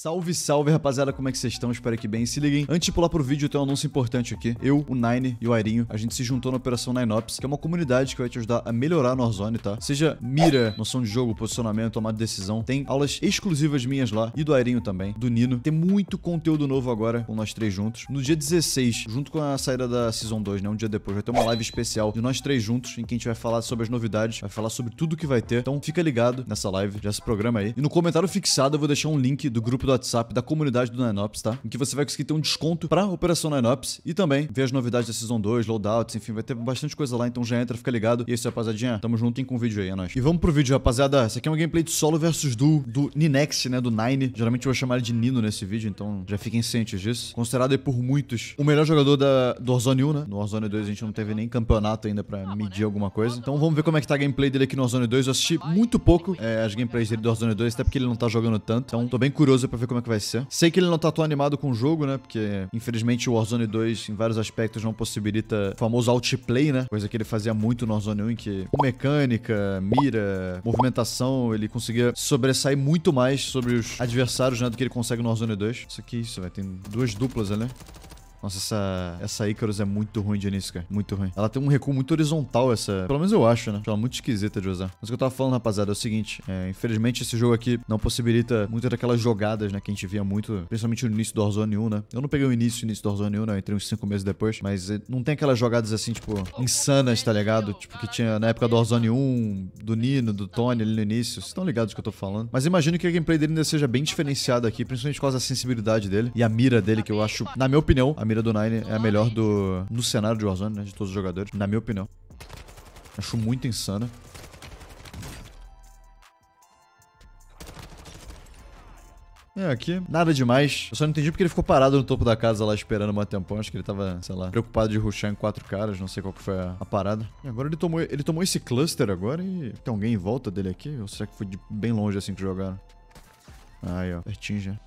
Salve, salve, rapaziada, como é que vocês estão? Espero que bem. Se liguem, antes de pular pro vídeo, tem um anúncio importante aqui. Eu, o Nine e o Airinho, a gente se juntou na Operação Nine Ops, que é uma comunidade que vai te ajudar a melhorar no Warzone, tá? Seja mira, noção de jogo, posicionamento, tomada de decisão. Tem aulas exclusivas minhas lá e do Airinho também, do Nino. Tem muito conteúdo novo agora com nós três juntos. No dia 16, junto com a saída da Season 2, né? Um dia depois, vai ter uma live especial de nós três juntos, em que a gente vai falar sobre as novidades, vai falar sobre tudo que vai ter. Então fica ligado nessa live, já se programa aí. E no comentário fixado eu vou deixar um link do grupo do WhatsApp da comunidade do Nanops, tá? Em que você vai conseguir ter um desconto pra Operação Nanops e também ver as novidades da Season 2, loadouts, enfim, vai ter bastante coisa lá, então já entra, fica ligado. E é isso, rapaziadinha. Tamo junto, hein, com o vídeo aí, é nóis. E vamos pro vídeo, rapaziada. Essa aqui é uma gameplay de solo versus duo do Ninex, né, do Nine. Geralmente eu vou chamar ele de Nino nesse vídeo, então já fiquem cientes disso. Considerado aí por muitos o melhor jogador da, do Warzone 1, né? No Warzone 2 a gente não teve nem campeonato ainda pra medir alguma coisa. Então vamos ver como é que tá a gameplay dele aqui no Warzone 2. Eu assisti muito pouco é, as gameplays dele do Warzone 2, até porque ele não tá jogando tanto. Então tô bem curioso pra pra ver como é que vai ser. Sei que ele não tá tão animado com o jogo, né? Porque, infelizmente, o Warzone 2, em vários aspectos, não possibilita o famoso outplay, né? Coisa que ele fazia muito no Warzone 1, em que mecânica, mira, movimentação, ele conseguia sobressair muito mais sobre os adversários, né? Do que ele consegue no Warzone 2. Isso aqui, isso, vai Tem duas duplas ali, né? Nossa, essa, essa Icarus é muito ruim de início, cara. Muito ruim. Ela tem um recuo muito horizontal, essa. Pelo menos eu acho, né? Ela é muito esquisita de usar. Mas o que eu tava falando, rapaziada, é o seguinte: é, infelizmente esse jogo aqui não possibilita muitas daquelas jogadas, né? Que a gente via muito, principalmente no início do Warzone 1, né? Eu não peguei o início, início do Warzone 1, né? Eu entrei uns 5 meses depois. Mas eh, não tem aquelas jogadas assim, tipo, insanas, tá ligado? Tipo, que tinha na época do Warzone 1, do Nino, do Tony ali no início. Vocês estão ligados do que eu tô falando. Mas imagino que a gameplay dele ainda seja bem diferenciada aqui, principalmente por causa da sensibilidade dele e a mira dele, que eu acho, na minha opinião, a mira do Nine é a melhor do no cenário de Warzone, né? De todos os jogadores, na minha opinião. Acho muito insana. É, aqui, nada demais. Eu só não entendi porque ele ficou parado no topo da casa lá esperando um tempão. Acho que ele tava, sei lá, preocupado de rushar em quatro caras. Não sei qual que foi a, a, parada. E agora ele tomou, ele tomou esse cluster agora e tem alguém em volta dele aqui? Ou será que foi de bem longe assim que jogaram? Aí, ó, pertinho já.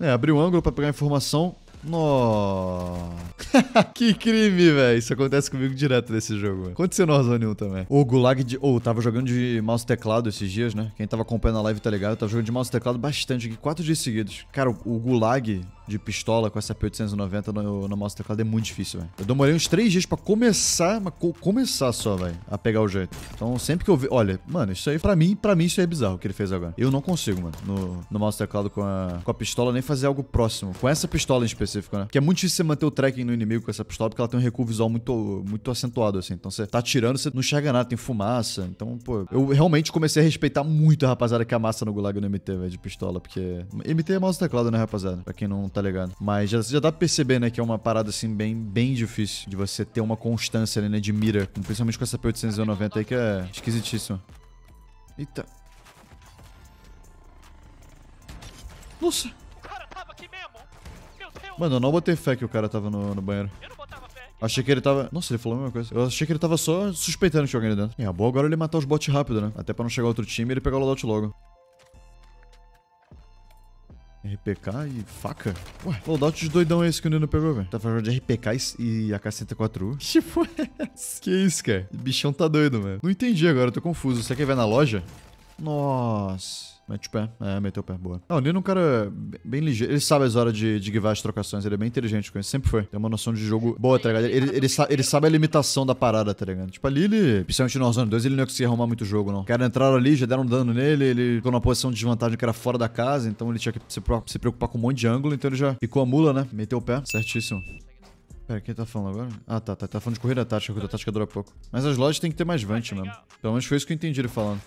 É, abriu o ângulo pra pegar a informação. Nossa. que crime, velho. Isso acontece comigo direto nesse jogo. Véio. Aconteceu no Warzone 1 também. O Gulag de... Ou, oh, tava jogando de mouse teclado esses dias, né? Quem tava acompanhando a live tá ligado. Eu tava jogando de mouse teclado bastante aqui, quatro dias seguidos. Cara, o Gulag de pistola com essa P890 no, no mouse teclado é muito difícil, velho. Eu demorei uns três dias pra começar, mas co começar só, velho, a pegar o jeito. Então, sempre que eu vejo, Olha, mano, isso aí, pra mim, pra mim, isso aí é bizarro o que ele fez agora. Eu não consigo, mano, no, no mouse teclado com a, com a pistola, nem fazer algo próximo. Com essa pistola em específico, né? Que é muito difícil você manter o tracking no inimigo com essa pistola, porque ela tem um recuo visual muito, muito acentuado, assim. Então, você tá atirando, você não enxerga nada, tem fumaça. Então, pô, eu realmente comecei a respeitar muito a rapaziada que amassa no Gulag no MT, velho, de pistola, porque... MT é mouse teclado, né, rapaziada? Pra quem não tá ligado? Mas já, já dá pra perceber, né, que é uma parada assim bem, bem difícil de você ter uma constância ali, né, de mira. Principalmente com essa P890 aí que é esquisitíssima. Eita. Nossa. Mano, eu não botei fé que o cara tava no, no banheiro. Achei que ele tava... Nossa, ele falou a mesma coisa. Eu achei que ele tava só suspeitando que tinha alguém ali dentro. É, a ah, boa agora ele matar os bots rápido, né? Até pra não chegar outro time e ele pegar o loadout logo. RPK e faca? Ué, o loadout de doidão é esse que o Nino pegou, velho? Tá falando de RPK e ak 74 u Que porra é essa? Que isso, cara? O bichão tá doido, velho. Não entendi agora, tô confuso. Você quer ver na loja? Nossa... Mete o tipo, pé. É, meteu o pé. Boa. Não, o Nino é um cara bem ligeiro. Ele sabe as horas de, de guivar as trocações. Ele é bem inteligente com isso. Sempre foi. Tem uma noção de jogo boa, tá ligado? Ele, ele, ele, sa ele sabe a limitação da parada, tá ligado? Tipo, ali ele, principalmente no Warzone 2, ele não conseguia arrumar muito jogo, não. Cara, entraram ali, já deram dano nele. Ele ficou numa posição de desvantagem que era fora da casa. Então ele tinha que se, se preocupar com um monte de ângulo. Então ele já ficou a mula, né? Meteu o pé. Certíssimo. Pera, quem tá falando agora? Ah, tá, tá. Tá falando de corrida tática, a corrida tática dura pouco. Mas as lojas tem que ter mais vante mesmo. Pelo menos foi isso que eu entendi ele falando.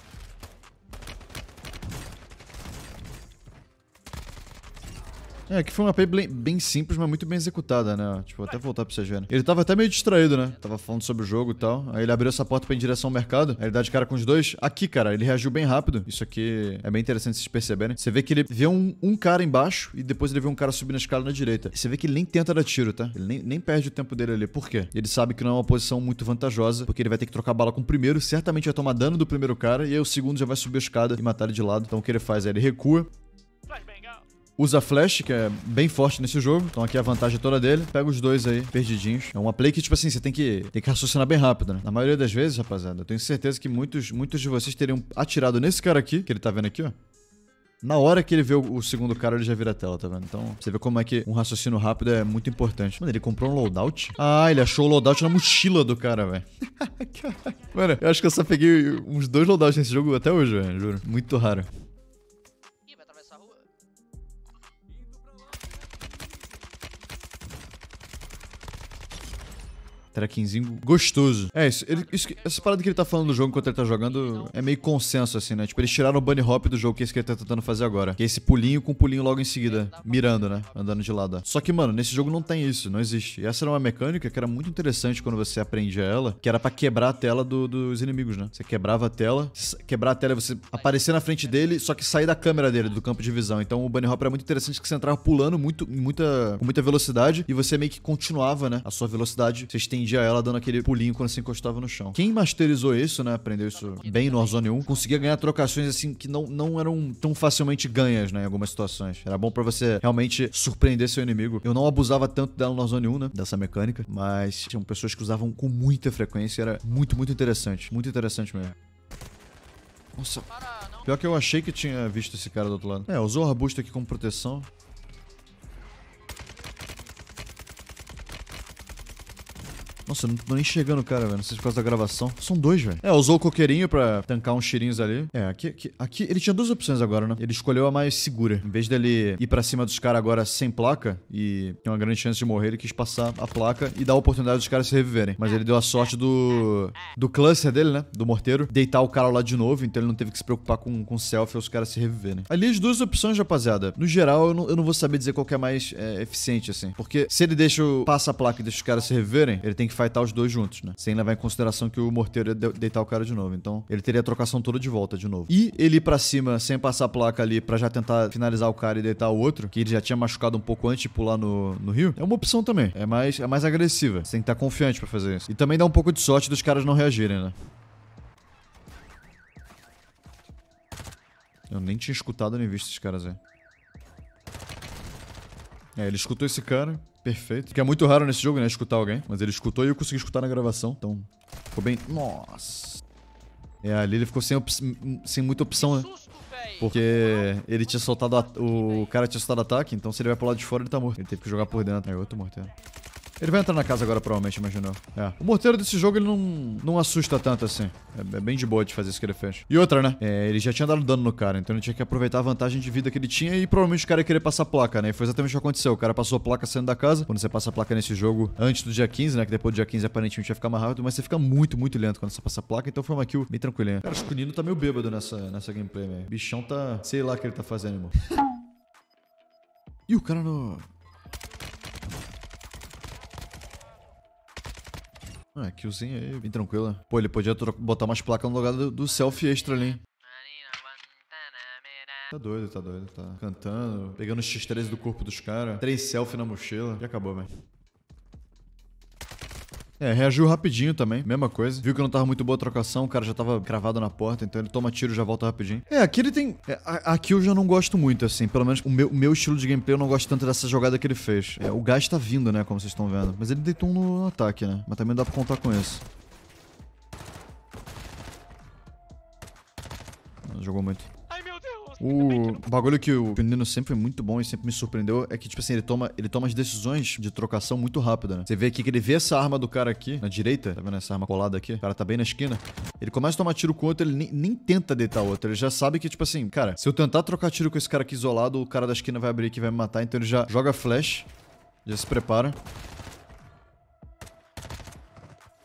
É, que foi uma play bem, bem simples, mas muito bem executada, né? Tipo, até voltar pra vocês verem. Ele tava até meio distraído, né? Tava falando sobre o jogo e tal. Aí ele abriu essa porta pra ir em direção ao mercado. Aí ele dá de cara com os dois. Aqui, cara, ele reagiu bem rápido. Isso aqui é bem interessante vocês perceberem. Você vê que ele vê um, um cara embaixo e depois ele vê um cara subindo a escada na direita. Você vê que ele nem tenta dar tiro, tá? Ele nem, nem perde o tempo dele ali. Por quê? Ele sabe que não é uma posição muito vantajosa, porque ele vai ter que trocar bala com o primeiro. Certamente vai tomar dano do primeiro cara. E aí o segundo já vai subir a escada e matar ele de lado. Então o que ele faz é ele recua, Usa flash, que é bem forte nesse jogo. Então aqui a vantagem é toda dele. Pega os dois aí, perdidinhos. É uma play que, tipo assim, você tem que, tem que raciocinar bem rápido, né? Na maioria das vezes, rapaziada, eu tenho certeza que muitos, muitos de vocês teriam atirado nesse cara aqui, que ele tá vendo aqui, ó. Na hora que ele vê o, o, segundo cara, ele já vira a tela, tá vendo? Então, você vê como é que um raciocínio rápido é muito importante. Mano, ele comprou um loadout? Ah, ele achou o loadout na mochila do cara, velho. Mano, eu acho que eu só peguei uns dois loadouts nesse jogo até hoje, velho, juro. Muito raro. Traquinzinho gostoso. É, isso, ele, isso, essa parada que ele tá falando do jogo enquanto ele tá jogando é meio consenso, assim, né? Tipo, eles tiraram o bunny hop do jogo, que é isso que ele tá tentando fazer agora. Que é esse pulinho com pulinho logo em seguida, mirando, né? Andando de lado. Só que, mano, nesse jogo não tem isso, não existe. E essa era uma mecânica que era muito interessante quando você aprendia ela, que era pra quebrar a tela do, dos inimigos, né? Você quebrava a tela, quebrar a tela é você aparecer na frente dele, só que sair da câmera dele, do campo de visão. Então o bunny hop era muito interessante que você entrava pulando muito, muita, com muita velocidade e você meio que continuava, né? A sua velocidade, você estendia atendia ela dando aquele pulinho quando se encostava no chão. Quem masterizou isso, né? Aprendeu isso bem no Warzone 1, conseguia ganhar trocações assim que não, não eram tão facilmente ganhas, né? Em algumas situações. Era bom para você realmente surpreender seu inimigo. Eu não abusava tanto dela no Warzone 1, né? Dessa mecânica, mas tinham pessoas que usavam com muita frequência. Era muito, muito interessante. Muito interessante mesmo. Nossa. Pior que eu achei que tinha visto esse cara do outro lado. É, usou o arbusto aqui como proteção. Nossa, eu não tô nem enxergando o cara, velho. Não sei se é por causa da gravação. São dois, velho. É, usou o coqueirinho pra tancar uns tirinhos ali. É, aqui, aqui, aqui ele tinha duas opções agora, né? Ele escolheu a mais segura. Em vez dele ir pra cima dos caras agora sem placa e tem uma grande chance de morrer, ele quis passar a placa e dar a oportunidade dos caras se reviverem. Mas ele deu a sorte do do cluster dele, né? Do morteiro. Deitar o cara lá de novo, então ele não teve que se preocupar com, com selfie ou os caras se reviverem. Ali as duas opções, rapaziada. No geral, eu não, eu não vou saber dizer qual é mais é, eficiente, assim. Porque se ele deixa o, passa a placa e deixa os caras se reviverem, ele tem que fightar os dois juntos, né? Sem levar em consideração que o morteiro ia deitar o cara de novo. Então, ele teria a trocação toda de volta de novo. E ele ir pra cima, sem passar a placa ali, para já tentar finalizar o cara e deitar o outro, que ele já tinha machucado um pouco antes de pular no, no rio, é uma opção também. É mais, é mais agressiva. Você tem que estar confiante para fazer isso. E também dá um pouco de sorte dos caras não reagirem, né? Eu nem tinha escutado nem visto esses caras aí. É, ele escutou esse cara. Perfeito. que é muito raro nesse jogo, né? Escutar alguém. Mas ele escutou e eu consegui escutar na gravação. Então, ficou bem... Nossa. É, ali ele ficou sem, op... sem muita opção, né? Porque ele tinha soltado... A... O cara tinha soltado ataque. Então, se ele vai pro lado de fora, ele tá morto. Ele teve que jogar por dentro. Aí, é, outro Né? Ele vai entrar na casa agora, provavelmente, imaginou. É. O morteiro desse jogo, ele não, não assusta tanto assim. É, é, bem de boa de fazer isso que ele fez. E outra, né? É, ele já tinha dado dano no cara, então ele tinha que aproveitar a vantagem de vida que ele tinha e provavelmente o cara ia querer passar placa, né? E foi exatamente o que aconteceu. O cara passou a placa saindo da casa. Quando você passa a placa nesse jogo antes do dia 15, né? Que depois do dia 15 aparentemente ia ficar mais rápido, mas você fica muito, muito lento quando você passa a placa. Então foi uma kill bem tranquilinha. Cara, acho que o Nino tá meio bêbado nessa, nessa gameplay, velho. Bichão tá... Sei lá o que ele tá fazendo, irmão. E o cara no... Ah, é killzinho aí, bem tranquila. Pô, ele podia botar umas placas no lugar do, do selfie extra ali, hein? Tá doido, tá doido, tá cantando, pegando os x3 do corpo dos caras, três selfie na mochila, já acabou, velho. É, reagiu rapidinho também, mesma coisa. Viu que não tava muito boa a trocação, o cara já tava cravado na porta, então ele toma tiro e já volta rapidinho. É, aqui ele tem... É, a, aqui eu já não gosto muito, assim. Pelo menos o meu, meu estilo de gameplay eu não gosto tanto dessa jogada que ele fez. É, o gás tá vindo, né, como vocês estão vendo. Mas ele deitou um no ataque, né? Mas também dá pra contar com isso. Jogou muito. É o bagulho que o Nino sempre foi muito bom e sempre me surpreendeu é que, tipo assim, ele toma, ele toma as decisões de trocação muito rápida, né? Você vê aqui que ele vê essa arma do cara aqui, na direita, tá vendo essa arma colada aqui? O cara tá bem na esquina. Ele começa a tomar tiro com o outro, ele nem, nem tenta deitar o outro. Ele já sabe que, tipo assim, cara, se eu tentar trocar tiro com esse cara aqui isolado, o cara da esquina vai abrir aqui e vai me matar. Então ele já joga flash, já se prepara.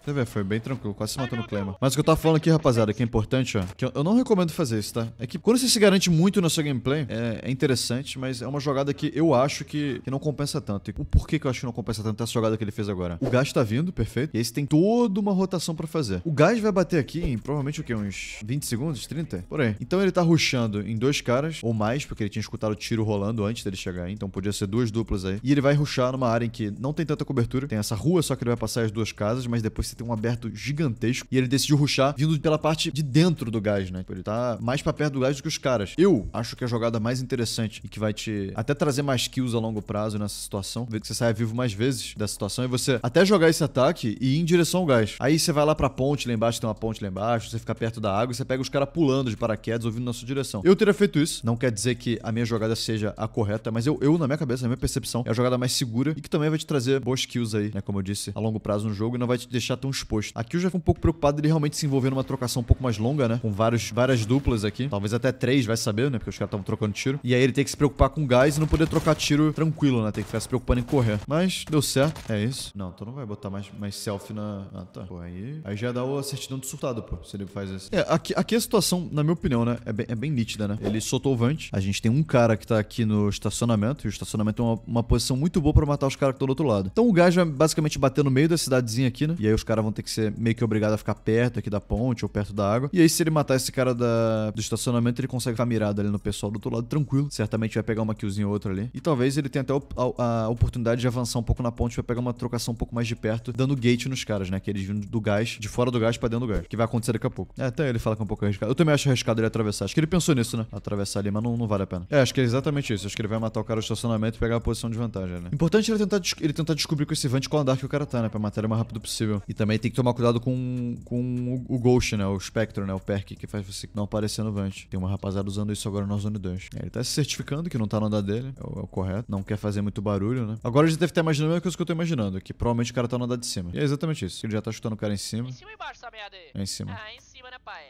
Você vê, foi bem tranquilo, quase se matou no clima. Mas o que eu tava falando aqui, rapaziada, que é importante, ó, que eu não recomendo fazer isso, tá? É que quando você se garante muito na sua gameplay, é, é interessante, mas é uma jogada que eu acho que, que não compensa tanto. E o porquê que eu acho que não compensa tanto é essa jogada que ele fez agora? O gás tá vindo, perfeito, e aí você tem toda uma rotação pra fazer. O gás vai bater aqui em provavelmente o quê? Uns 20 segundos, 30? Por aí. Então ele tá rushando em dois caras, ou mais, porque ele tinha escutado o tiro rolando antes dele chegar aí, então podia ser duas duplas aí. E ele vai rushar numa área em que não tem tanta cobertura, tem essa rua só que ele vai passar as duas casas, mas depois você tem um aberto gigantesco e ele decidiu ruxar vindo pela parte de dentro do gás, né? Tipo, ele tá mais pra perto do gás do que os caras. Eu acho que a jogada mais interessante e que vai te até trazer mais kills a longo prazo nessa situação, ver que você saia vivo mais vezes da situação, é você até jogar esse ataque e ir em direção ao gás. Aí você vai lá pra ponte lá embaixo, tem uma ponte lá embaixo, você fica perto da água e você pega os caras pulando de paraquedas ouvindo na sua direção. Eu teria feito isso, não quer dizer que a minha jogada seja a correta, mas eu, eu na minha cabeça, na minha percepção, é a jogada mais segura e que também vai te trazer boas kills aí, né? Como eu disse, a longo prazo no jogo e não vai te deixar tão exposto. Aqui eu já fui um pouco preocupado ele realmente se envolver numa trocação um pouco mais longa, né? Com vários, várias duplas aqui. Talvez até três, vai saber, né? Porque os caras estavam trocando tiro. E aí ele tem que se preocupar com gás e não poder trocar tiro tranquilo, né? Tem que ficar se preocupando em correr. Mas deu certo. É isso. Não, tu não vai botar mais, mais selfie na. Ah, tá. Pô, aí. Aí já dá o certidão de surtado, pô. Se ele faz isso. É, aqui, aqui a situação, na minha opinião, né? É bem, é bem nítida, né? Ele soltou o Vant. A gente tem um cara que tá aqui no estacionamento. E o estacionamento é uma, uma posição muito boa pra matar os caras que estão do outro lado. Então o gás vai basicamente bater no meio da cidadezinha aqui, né? E aí os caras vão ter que ser meio que obrigados a ficar perto aqui da ponte ou perto da água. E aí, se ele matar esse cara da, do estacionamento, ele consegue ficar mirado ali no pessoal do outro lado, tranquilo. Certamente vai pegar uma killzinha ou outra ali. E talvez ele tenha até a, a, a oportunidade de avançar um pouco na ponte pra pegar uma trocação um pouco mais de perto, dando gate nos caras, né? Que eles vindo do gás, de fora do gás pra dentro do gás. Que vai acontecer daqui a pouco. É, até ele fala que é um pouco arriscado. Eu também acho arriscado ele atravessar. Acho que ele pensou nisso, né? Atravessar ali, mas não, não vale a pena. É, acho que é exatamente isso. Acho que ele vai matar o cara do estacionamento e pegar a posição de vantagem, né? Importante ele tentar, ele tentar descobrir com esse vante qual andar que o cara tá, né? Pra matar ele o mais rápido possível. E também tem que tomar cuidado com, com o, Ghost, né? O Spectre, né? O perk que faz você não aparecer no Vant. Tem uma rapaziada usando isso agora no Zone 2. É, ele tá se certificando que não tá no andar dele. É o, é o, correto. Não quer fazer muito barulho, né? Agora a gente deve estar imaginando a mesma coisa que eu tô imaginando. Que provavelmente o cara tá no andar de cima. E é exatamente isso. Ele já tá chutando o cara em cima. Em cima e embaixo essa merda aí? É em cima. Ah, é em cima, né, pai?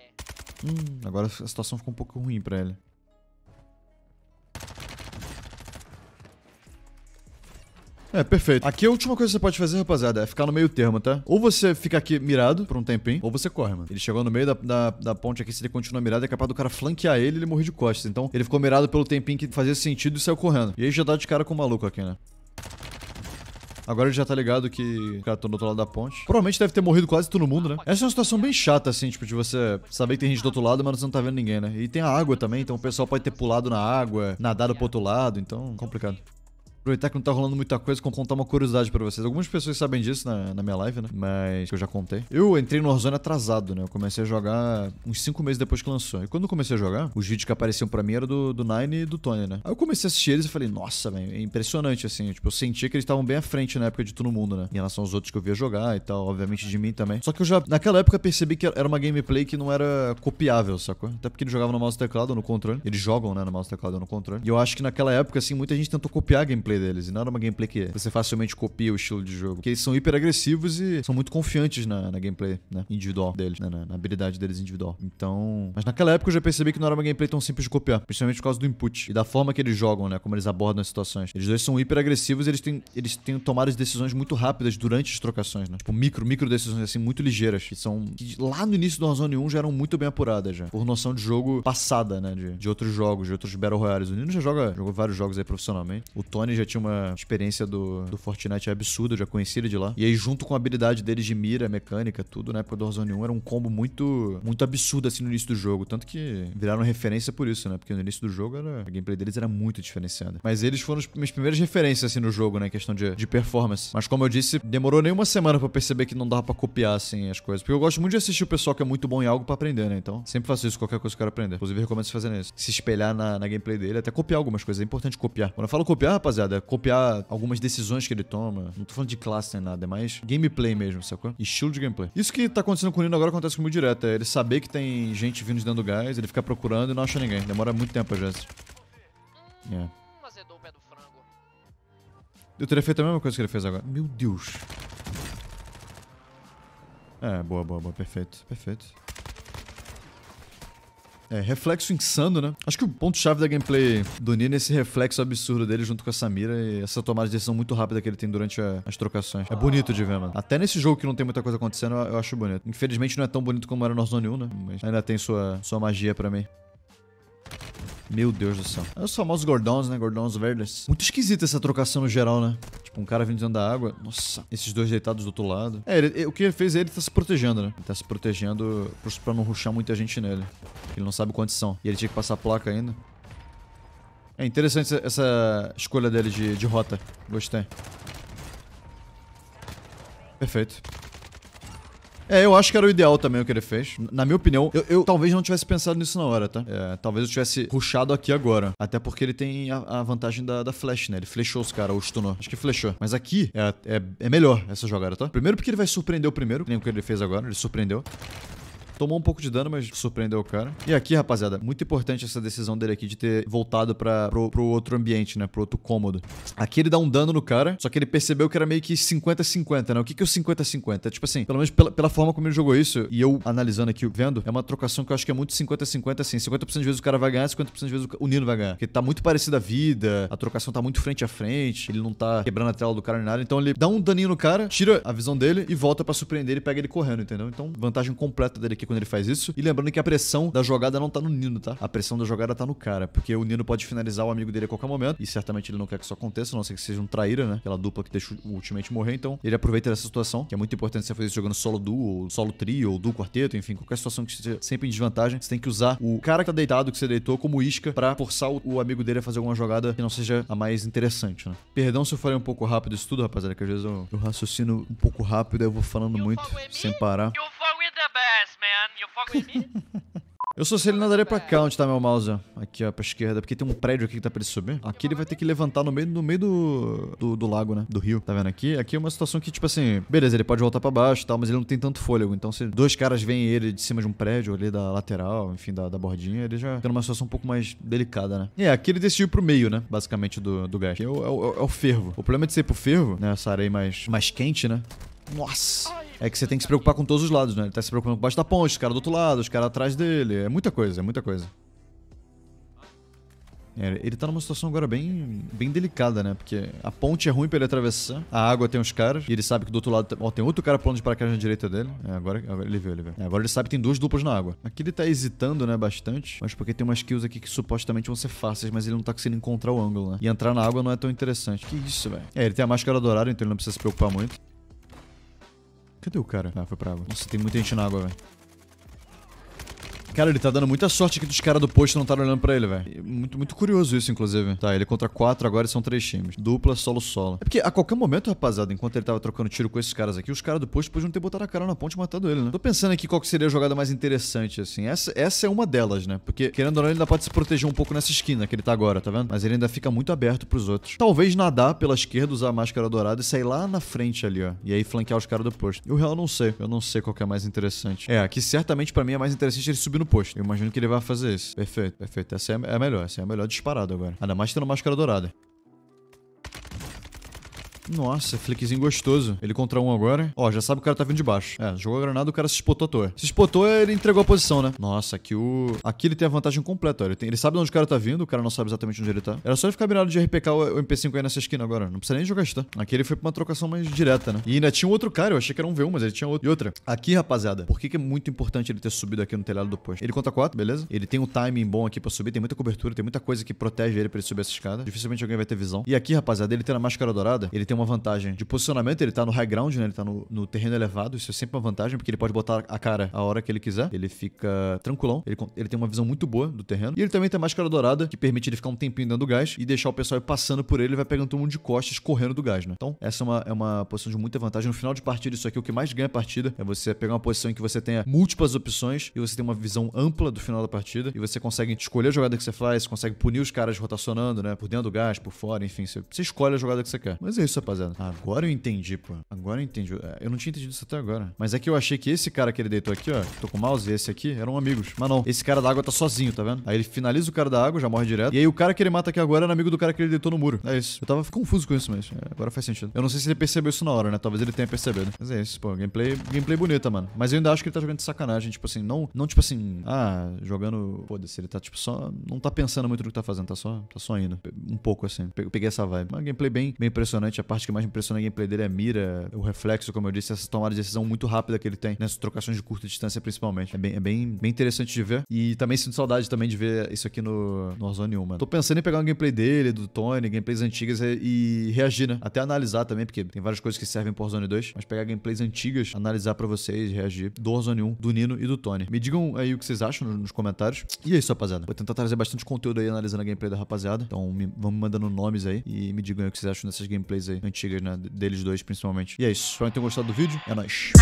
Hum, agora a situação ficou um pouco ruim pra ele. É, perfeito. Aqui a última coisa que você pode fazer, rapaziada, é ficar no meio termo, tá? Ou você fica aqui mirado por um tempinho, ou você corre, mano. Ele chegou no meio da, da, da ponte aqui, se ele continuar mirado, é capaz do cara flanquear ele e ele morrer de costas. Então, ele ficou mirado pelo tempinho que fazia sentido e saiu correndo. E aí já dá de cara com o maluco aqui, né? Agora ele já tá ligado que o cara tá do outro lado da ponte. Provavelmente deve ter morrido quase todo mundo, né? Essa é uma situação bem chata, assim, tipo, de você saber que tem gente do outro lado, mas você não tá vendo ninguém, né? E tem a água também, então o pessoal pode ter pulado na água, nadado pro outro lado, então complicado. Aproveitar que não tá rolando muita coisa, vou contar uma curiosidade pra vocês. Algumas pessoas sabem disso na, na minha live, né? Mas eu já contei. Eu entrei no Warzone atrasado, né? Eu comecei a jogar uns 5 meses depois que lançou. E quando eu comecei a jogar, os vídeos que apareciam pra mim eram do, do Nine e do Tony, né? Aí eu comecei a assistir eles e falei, nossa, velho, é impressionante, assim. Tipo, eu senti que eles estavam bem à frente na época de todo mundo, né? Em relação aos outros que eu via jogar e tal, obviamente de mim também. Só que eu já, naquela época, percebi que era uma gameplay que não era copiável, sacou? Até porque eles jogavam no mouse teclado ou no controle. Eles jogam, né, no mouse teclado ou no controle. E eu acho que naquela época, assim, muita gente tentou copiar a gameplay gameplay deles. E não era uma gameplay que você facilmente copia o estilo de jogo. Porque eles são hiper agressivos e são muito confiantes na, na gameplay né? individual deles, né? na, na, habilidade deles individual. Então. Mas naquela época eu já percebi que não era uma gameplay tão simples de copiar. Principalmente por causa do input e da forma que eles jogam, né? Como eles abordam as situações. Eles dois são hiper agressivos e eles têm, eles têm tomado as decisões muito rápidas durante as trocações, né? Tipo, micro, micro decisões assim, muito ligeiras. Que são. Que lá no início do Warzone 1 já eram muito bem apuradas já. Por noção de jogo passada, né? De, de outros jogos, de outros Battle Royales. O Nino já joga, jogou vários jogos aí profissionalmente. O Tony já já tinha uma experiência do, do Fortnite absurda, já conheci ele de lá. E aí, junto com a habilidade deles de mira, mecânica, tudo, na época do Warzone 1, era um combo muito, muito absurdo assim no início do jogo. Tanto que viraram referência por isso, né? Porque no início do jogo era, a gameplay deles era muito diferenciada. Mas eles foram as minhas primeiras referências assim no jogo, né? Em questão de, de performance. Mas como eu disse, demorou nem uma semana para perceber que não dava para copiar assim as coisas. Porque eu gosto muito de assistir o pessoal que é muito bom em algo para aprender, né? Então, sempre faço isso, qualquer coisa que eu quero aprender. Inclusive, recomendo se fazerem isso. Se espelhar na, na gameplay dele, até copiar algumas coisas. É importante copiar. Quando eu falo copiar, rapaziada, é copiar algumas decisões que ele toma. Não tô falando de classe nem nada, é mais gameplay mesmo, sacou? Estilo de gameplay. Isso que tá acontecendo com o Nino agora acontece comigo direto. É ele saber que tem gente vindo de dentro do gás, ele ficar procurando e não acha ninguém. Demora muito tempo, às vezes. Yeah. Hum, é. hum, Eu teria feito a mesma coisa que ele fez agora. Meu Deus. É, boa, boa, boa. Perfeito, perfeito. É, reflexo insano, né? Acho que o ponto-chave da gameplay do Nino é esse reflexo absurdo dele junto com a Samira e essa tomada de decisão muito rápida que ele tem durante a, as trocações. É bonito de ver, mano. Até nesse jogo que não tem muita coisa acontecendo, eu, eu acho bonito. Infelizmente não é tão bonito como era no Warzone 1, né? Mas ainda tem sua, sua magia para mim. Meu Deus do céu. É os famosos gordões né? gordões verdes. Muito esquisita essa trocação no geral, né? Tipo, um cara vindo dentro da água. Nossa, esses dois deitados do outro lado. É, ele, o que ele fez é ele tá se protegendo, né? Ele tá se protegendo pra não ruxar muita gente nele. Ele não sabe quantos são. E ele tinha que passar a placa ainda. É interessante essa escolha dele de, de rota. Gostei. Perfeito. É, eu acho que era o ideal também o que ele fez. Na minha opinião, eu, eu talvez não tivesse pensado nisso na hora, tá? É, talvez eu tivesse ruxado aqui agora. Até porque ele tem a, a vantagem da, da, flash, né? Ele flechou os caras, ou stunou. Acho que flechou. Mas aqui é, é, é melhor essa jogada, tá? Primeiro porque ele vai surpreender o primeiro, nem o que ele fez agora. Ele surpreendeu. Tomou um pouco de dano, mas surpreendeu o cara. E aqui, rapaziada, muito importante essa decisão dele aqui de ter voltado pra, pro, pro outro ambiente, né? Pro outro cômodo. Aqui ele dá um dano no cara, só que ele percebeu que era meio que 50-50, né? O que que é o 50-50? É tipo assim, pelo menos pela, pela forma como ele jogou isso, e eu analisando aqui, vendo, é uma trocação que eu acho que é muito 50-50, assim. 50% de vezes o cara vai ganhar, 50% de vezes o Nino vai ganhar. Porque tá muito parecida a vida, a trocação tá muito frente a frente, ele não tá quebrando a tela do cara nem nada. Então ele dá um daninho no cara, tira a visão dele e volta para surpreender e pega ele correndo, entendeu? Então, vantagem completa dele aqui quando ele faz isso. E lembrando que a pressão da jogada não tá no Nino, tá? A pressão da jogada tá no cara, porque o Nino pode finalizar o amigo dele a qualquer momento, e certamente ele não quer que isso aconteça, a não ser que seja um traíra, né? Aquela dupla que deixa o Ultimate morrer, então ele aproveita dessa situação, que é muito importante você fazer isso jogando solo duo, ou solo trio, ou duo quarteto, enfim, qualquer situação que esteja sempre em desvantagem, você tem que usar o cara que tá deitado, que você deitou, como isca para forçar o, amigo dele a fazer alguma jogada que não seja a mais interessante, né? Perdão se eu falei um pouco rápido isso tudo, rapaziada, que às vezes eu, eu raciocino um pouco rápido, aí eu vou falando muito, sem parar the best, man. You fuck with me? Eu sou Celina da Arepa Count, tá, meu mouse? Aqui, ó, pra esquerda, porque tem um prédio aqui que tá pra ele subir. Aqui ele vai ter que levantar no meio, no meio do, do, do lago, né? Do rio, tá vendo aqui? Aqui é uma situação que, tipo assim, beleza, ele pode voltar pra baixo e tal, mas ele não tem tanto fôlego. Então, se dois caras veem ele de cima de um prédio, ali da lateral, enfim, da, da bordinha, ele já tem uma situação um pouco mais delicada, né? E é, aqui ele decidiu pro meio, né? Basicamente, do, do gás. Que é o, é, o, é o fervo. O problema é de ser pro fervo, né? Essa areia mais, mais quente, né? Nossa! é que você tem que se preocupar com todos os lados, né? Ele tá se preocupando com baixo da ponte, os caras do outro lado, os caras atrás dele. É muita coisa, é muita coisa. É, ele tá numa situação agora bem, bem delicada, né? Porque a ponte é ruim pra ele atravessar, a água tem uns caras, e ele sabe que do outro lado tá, ó, tem outro cara pulando de paraquedas na direita dele. É, agora, agora, ele viu, ele viu. É, agora ele sabe que tem duas duplas na água. Aqui ele tá hesitando, né, bastante, mas porque tem umas kills aqui que supostamente vão ser fáceis, mas ele não tá conseguindo encontrar o ângulo, né? E entrar na água não é tão interessante. Que isso, velho. É, ele tem a máscara dourada, então ele não precisa se preocupar muito. Cadê o cara? Ah, foi pra água. Nossa, tem muita gente na água, velho. Cara, ele tá dando muita sorte aqui dos caras do posto não estarem olhando pra ele, velho. Muito, muito curioso isso, inclusive. Tá, ele contra quatro agora e são três times. Dupla, solo, solo. É porque a qualquer momento, rapaziada, enquanto ele tava trocando tiro com esses caras aqui, os caras do posto podiam ter botado a cara na ponte e matado ele, né? Tô pensando aqui qual que seria a jogada mais interessante, assim. Essa, essa é uma delas, né? Porque, querendo ou não, ele ainda pode se proteger um pouco nessa esquina que ele tá agora, tá vendo? Mas ele ainda fica muito aberto pros outros. Talvez nadar pela esquerda, usar a máscara dourada e sair lá na frente ali, ó. E aí flanquear os caras do posto. Eu real não sei. Eu não sei qual que é mais interessante. É, aqui certamente para mim é mais interessante ele subir no posto. Eu imagino que ele vai fazer isso. Perfeito, perfeito. Essa é, é a melhor, essa é a melhor disparada agora. Ainda mais tendo máscara dourada. Nossa, flickzinho gostoso. Ele contra um agora. Ó, já sabe que o cara tá vindo de baixo. É, jogou a granada, o cara se espotou à toa. Se espotou, ele entregou a posição, né? Nossa, aqui o... Aqui ele tem a vantagem completa, ó. Ele, tem... ele sabe de onde o cara tá vindo, o cara não sabe exatamente onde ele tá. Era só ele ficar mirado de RPK o MP5 aí nessa esquina agora. Não precisa nem jogar stun. Aqui ele foi pra uma trocação mais direta, né? E ainda tinha um outro cara, eu achei que era um V1, mas ele tinha outro. E outra. Aqui, rapaziada, por que, que é muito importante ele ter subido aqui no telhado do posto? Ele conta 4, beleza? Ele tem um timing bom aqui pra subir, tem muita cobertura, tem muita coisa que protege ele pra ele subir essa escada. Dificilmente alguém vai ter visão. E aqui, rapaziada, ele tem a máscara dourada, ele tem uma uma vantagem de posicionamento, ele tá no high ground, né? Ele tá no, no, terreno elevado, isso é sempre uma vantagem, porque ele pode botar a cara a hora que ele quiser. Ele fica tranquilão, ele, ele tem uma visão muito boa do terreno. E ele também tem a máscara dourada, que permite ele ficar um tempinho dando gás e deixar o pessoal ir passando por ele, ele vai pegando todo mundo de costas, correndo do gás, né? Então, essa é uma, é uma posição de muita vantagem. No final de partida, isso aqui é o que mais ganha a partida, é você pegar uma posição em que você tenha múltiplas opções e você tem uma visão ampla do final da partida e você consegue escolher a jogada que você faz, você consegue punir os caras rotacionando, né? Por dentro do gás, por fora, enfim, você, você escolhe a jogada que você quer. Mas é isso, rapaziada rapaziada. Agora eu entendi, pô. Agora eu entendi. É, eu não tinha entendido isso até agora. Mas é que eu achei que esse cara que ele deitou aqui, ó, tô com o mouse, e esse aqui, eram amigos. Mas não, esse cara da água tá sozinho, tá vendo? Aí ele finaliza o cara da água, já morre direto. E aí o cara que ele mata aqui agora era amigo do cara que ele deitou no muro. É isso. Eu tava confuso com isso, mas é, agora faz sentido. Eu não sei se ele percebeu isso na hora, né? Talvez ele tenha percebido. Mas é isso, pô. Gameplay, gameplay bonita, mano. Mas eu ainda acho que ele tá jogando de sacanagem. Tipo assim, não, não tipo assim, ah, jogando. Pô, se ele tá tipo só. Não tá pensando muito no que tá fazendo, tá só, tá só indo. Um pouco assim. peguei essa vibe. Uma gameplay bem, bem impressionante, parte que mais me impressiona na gameplay dele é a mira, o reflexo, como eu disse, essa tomada de decisão muito rápida que ele tem nessas né? trocações de curta distância, principalmente. É bem, é bem, bem interessante de ver. E também sinto saudade também de ver isso aqui no, no Warzone 1, mano. Tô pensando em pegar um gameplay dele, do Tony, gameplays antigas e, e reagir, né? Até analisar também, porque tem várias coisas que servem pro Warzone 2, mas pegar gameplays antigas, analisar pra vocês, reagir do Warzone 1, do Nino e do Tony. Me digam aí o que vocês acham nos comentários. E é isso, rapaziada. Vou tentar trazer bastante conteúdo aí analisando a gameplay da rapaziada. Então me, vão me mandando nomes aí e me digam aí o que vocês acham dessas gameplays aí antigas, né? Deles dois, principalmente. E é isso. Espero que tenham gostado do vídeo. É nóis.